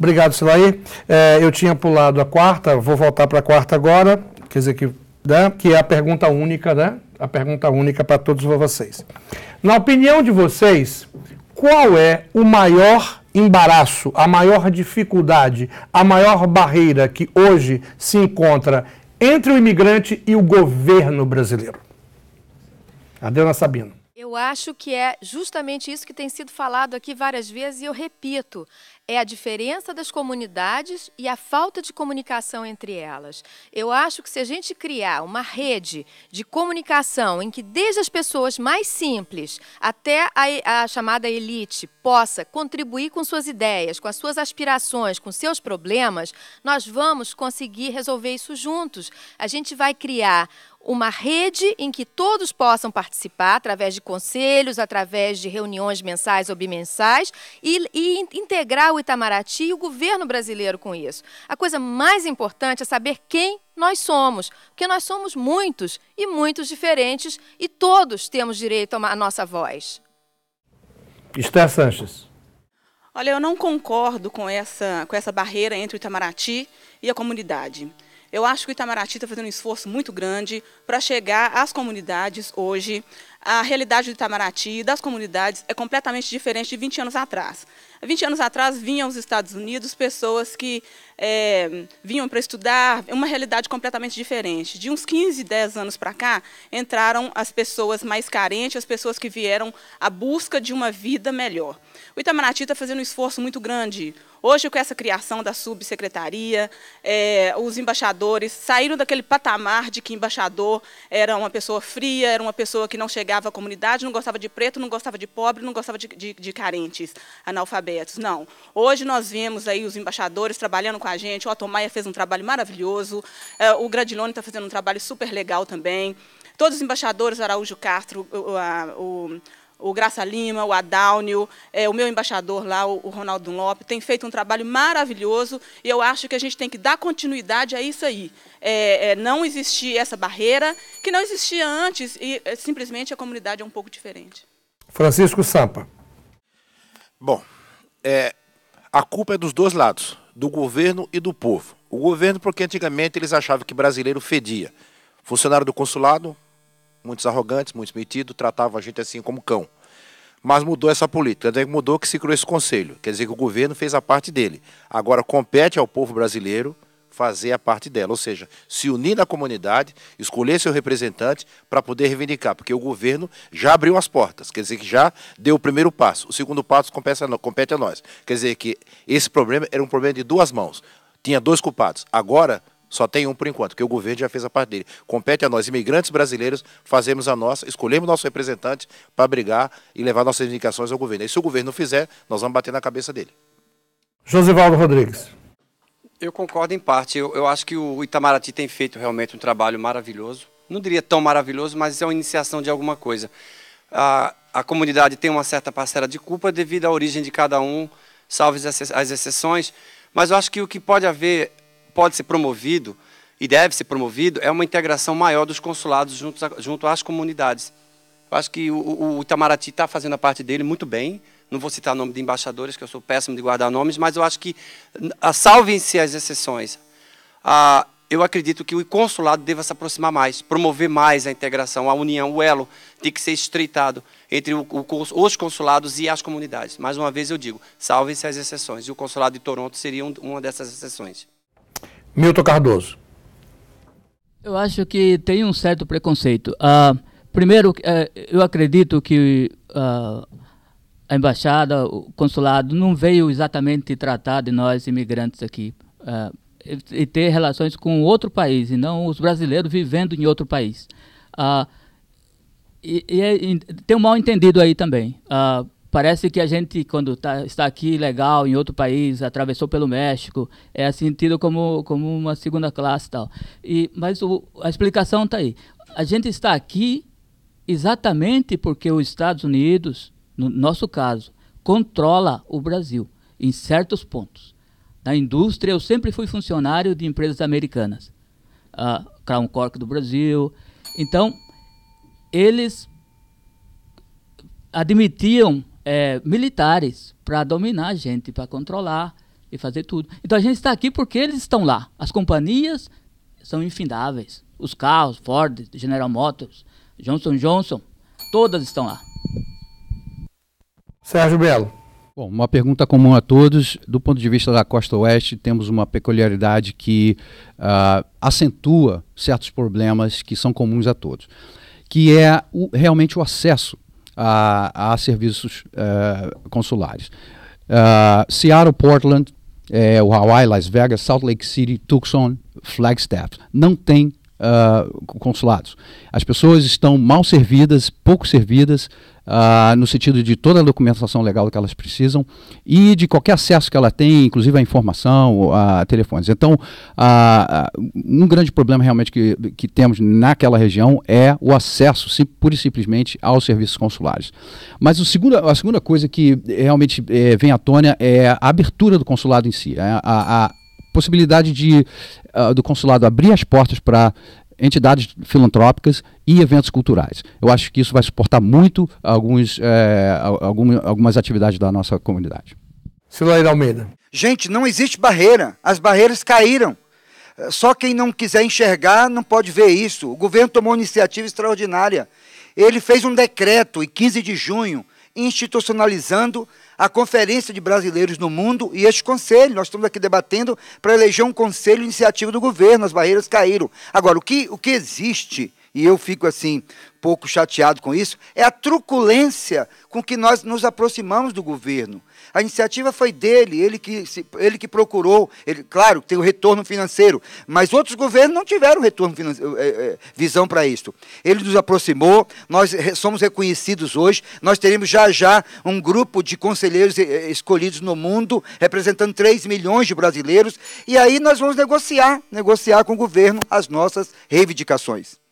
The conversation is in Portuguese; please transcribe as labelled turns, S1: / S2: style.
S1: Obrigado, Silaí. É, eu tinha pulado a quarta, vou voltar para a quarta agora, quer dizer que, né, que é a pergunta única, né? A pergunta única para todos vocês. Na opinião de vocês, qual é o maior embaraço, a maior dificuldade, a maior barreira que hoje se encontra entre o imigrante e o governo brasileiro? Adeus, Sabino.
S2: Eu acho que é justamente isso que tem sido falado aqui várias vezes e eu repito: é a diferença das comunidades e a falta de comunicação entre elas. Eu acho que se a gente criar uma rede de comunicação em que, desde as pessoas mais simples até a, a chamada elite, possa contribuir com suas ideias, com as suas aspirações, com seus problemas, nós vamos conseguir resolver isso juntos. A gente vai criar uma rede em que todos possam participar através de conselhos, através de reuniões mensais ou bimensais e, e, integrar o Itamaraty e o governo brasileiro com isso. A coisa mais importante é saber quem nós somos, porque nós somos muitos e muitos diferentes e todos temos direito a nossa voz.
S3: Está Sanches.
S2: Olha, eu não
S4: concordo com essa, com essa barreira entre o Itamaraty e a comunidade. Eu acho que o Itamaraty está fazendo um esforço muito grande para chegar às comunidades hoje, a realidade do Itamaraty e das comunidades é completamente diferente de 20 anos atrás. 20 anos atrás vinham os Estados Unidos pessoas que é, vinham para estudar, uma realidade completamente diferente. De uns 15, 10 anos para cá, entraram as pessoas mais carentes, as pessoas que vieram à busca de uma vida melhor. O Itamaraty está fazendo um esforço muito grande. Hoje, com essa criação da subsecretaria, é, os embaixadores saíram daquele patamar de que embaixador era uma pessoa fria, era uma pessoa que não chegava negava a comunidade, não gostava de preto, não gostava de pobre, não gostava de, de, de carentes, analfabetos. Não. Hoje nós vemos aí os embaixadores trabalhando com a gente. O Otomaia fez um trabalho maravilhoso. É, o Gradilone está fazendo um trabalho super legal também. Todos os embaixadores, Araújo Castro, o, o o Graça Lima, o Adalnio, é, o meu embaixador lá, o, o Ronaldo Lopes, tem feito um trabalho maravilhoso e eu acho que a gente tem que dar continuidade a isso aí. É, é, não existir essa barreira que não existia antes e é, simplesmente a comunidade é um pouco diferente.
S5: Francisco Sampa. Bom, é, a culpa é dos dois lados, do governo e do povo. O governo, porque antigamente eles achavam que brasileiro fedia. Funcionário do consulado, muitos arrogantes, muitos metidos, tratavam a gente assim como cão. Mas mudou essa política, quer que mudou que se criou esse conselho, quer dizer que o governo fez a parte dele. Agora compete ao povo brasileiro fazer a parte dela, ou seja, se unir na comunidade, escolher seu representante para poder reivindicar, porque o governo já abriu as portas, quer dizer que já deu o primeiro passo, o segundo passo compete a nós. Quer dizer que esse problema era um problema de duas mãos, tinha dois culpados. Agora só tem um por enquanto, que o governo já fez a parte dele. Compete a nós, imigrantes brasileiros, fazemos a nossa, escolhemos nosso representante para brigar e levar nossas indicações ao governo. E se o governo não fizer, nós vamos bater na cabeça dele.
S1: Josivaldo Rodrigues.
S5: Eu concordo em parte. Eu, eu acho que o Itamaraty tem
S6: feito realmente um trabalho maravilhoso. Não diria tão maravilhoso, mas é uma iniciação de alguma coisa. A, a comunidade tem uma certa parcela de culpa devido à origem de cada um, salvo as exceções. Mas eu acho que o que pode haver pode ser promovido e deve ser promovido é uma integração maior dos consulados junto, a, junto às comunidades. Eu acho que o, o Itamaraty está fazendo a parte dele muito bem. Não vou citar o nome de embaixadores, que eu sou péssimo de guardar nomes, mas eu acho que, salvem-se as exceções. Ah, eu acredito que o consulado deva se aproximar mais, promover mais a integração, a união, o elo tem que ser estreitado entre o, o, os consulados e as comunidades. Mais uma vez eu digo, salvem-se as exceções. E o consulado de Toronto seria um, uma dessas exceções.
S5: Milton Cardoso.
S7: Eu acho que tem um certo preconceito. Uh, primeiro, uh, eu acredito que uh, a embaixada, o consulado, não veio exatamente tratar de nós imigrantes aqui e, ah, e, ter relações com outro país, e não os brasileiros vivendo em outro país. E, é, e, tem um mal entendido aí também. Uh, Parece que a gente, quando tá, está aqui legal, em outro país, atravessou pelo México, é sentido assim como, como uma segunda classe tal. e Mas o, a explicação está aí. A gente está aqui exatamente porque os Estados Unidos, no nosso caso, controla o Brasil em certos pontos. Na indústria, eu sempre fui funcionário de empresas americanas, a Crown Cork do Brasil. Então, eles admitiam é, militares para dominar a gente, para controlar e fazer tudo. Então a gente está aqui porque eles estão lá. As companhias são infindáveis. Os carros, Ford, General Motors, Johnson Johnson, todas estão lá.
S1: Sérgio Belo. Bom, uma pergunta comum a todos. Do ponto de vista da costa oeste, temos uma peculiaridade que uh, acentua certos problemas que são comuns a todos, que é o, realmente o acesso a, a serviços uh, consulares. Uh, Seattle, Portland, é, Hawaii, Las Vegas, Salt Lake City, Tucson, Flagstaff. Não tem uh, consulados. As pessoas estão mal servidas, pouco servidas, uh, no sentido de toda a documentação legal que elas precisam e de qualquer acesso que ela tem, inclusive a informação, a telefones. Então, uh, um grande problema realmente que, que temos naquela região é o acesso, sim, pura e simplesmente, aos serviços consulares. Mas o segundo, a segunda coisa que realmente é, vem à tona é a abertura do consulado em si, é a, a possibilidade de, uh, do consulado abrir as portas para entidades filantrópicas e eventos culturais. Eu acho que isso vai suportar muito alguns, é, algum, algumas atividades da nossa comunidade.
S3: Silair Almeida. Gente, não existe barreira. As barreiras caíram. Eh, só quem não quiser enxergar não pode ver isso. O governo tomou uma iniciativa extraordinária. Ele fez um decreto, em 15 de junho, institucionalizando a Conferência de Brasileiros no Mundo e este conselho. Nós estamos aqui debatendo para eleger um conselho iniciativa do governo, as barreiras caíram. Agora, o que, o que existe e eu fico assim, pouco chateado com isso, é a truculência com que nós nos aproximamos do governo. A iniciativa foi dele, ele que, ele que procurou, ele, claro, tem o retorno financeiro, mas outros governos não tiveram retorno eh, eh, eh, visão para isso. Ele nos aproximou, nós somos reconhecidos hoje, nós teremos já já um grupo de conselheiros escolhidos no mundo, representando 3 milhões de brasileiros, e aí nós vamos negociar, negociar com o governo as nossas reivindicações.